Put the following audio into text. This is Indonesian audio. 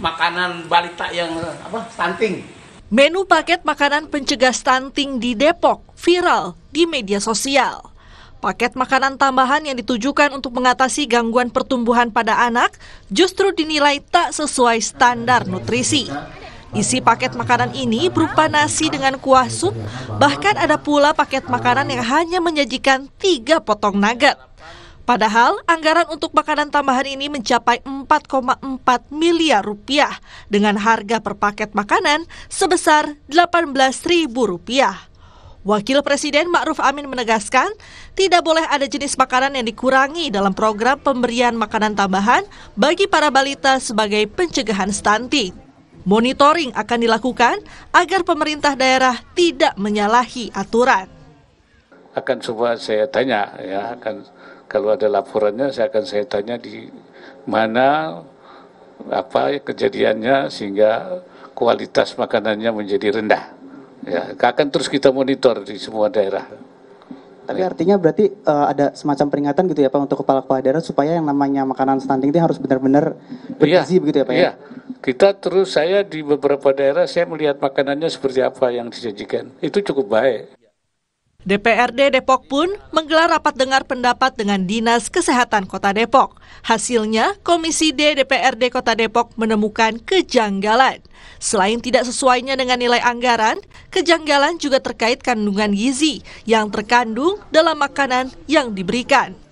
makanan balita yang apa stunting. Menu paket makanan pencegah stunting di Depok viral di media sosial. Paket makanan tambahan yang ditujukan untuk mengatasi gangguan pertumbuhan pada anak justru dinilai tak sesuai standar nutrisi. Isi paket makanan ini berupa nasi dengan kuah sup, bahkan ada pula paket makanan yang hanya menyajikan tiga potong nugget. Padahal anggaran untuk makanan tambahan ini mencapai 4,4 miliar rupiah dengan harga per paket makanan sebesar 18 ribu rupiah. Wakil Presiden Ma'ruf Amin menegaskan, tidak boleh ada jenis makanan yang dikurangi dalam program pemberian makanan tambahan bagi para balita sebagai pencegahan stunting. Monitoring akan dilakukan agar pemerintah daerah tidak menyalahi aturan akan coba saya tanya ya akan kalau ada laporannya saya akan saya tanya di mana apa kejadiannya sehingga kualitas makanannya menjadi rendah. Ya, akan terus kita monitor di semua daerah. Tapi artinya berarti uh, ada semacam peringatan gitu ya Pak untuk kepala-kepala daerah supaya yang namanya makanan stunting itu harus benar-benar iya. bergizi iya, begitu ya Pak ya? iya. ya. Kita terus saya di beberapa daerah saya melihat makanannya seperti apa yang disajikan. Itu cukup baik. DPRD Depok pun menggelar rapat dengar pendapat dengan Dinas Kesehatan Kota Depok. Hasilnya, Komisi D DPRD Kota Depok menemukan kejanggalan. Selain tidak sesuainya dengan nilai anggaran, kejanggalan juga terkait kandungan gizi yang terkandung dalam makanan yang diberikan.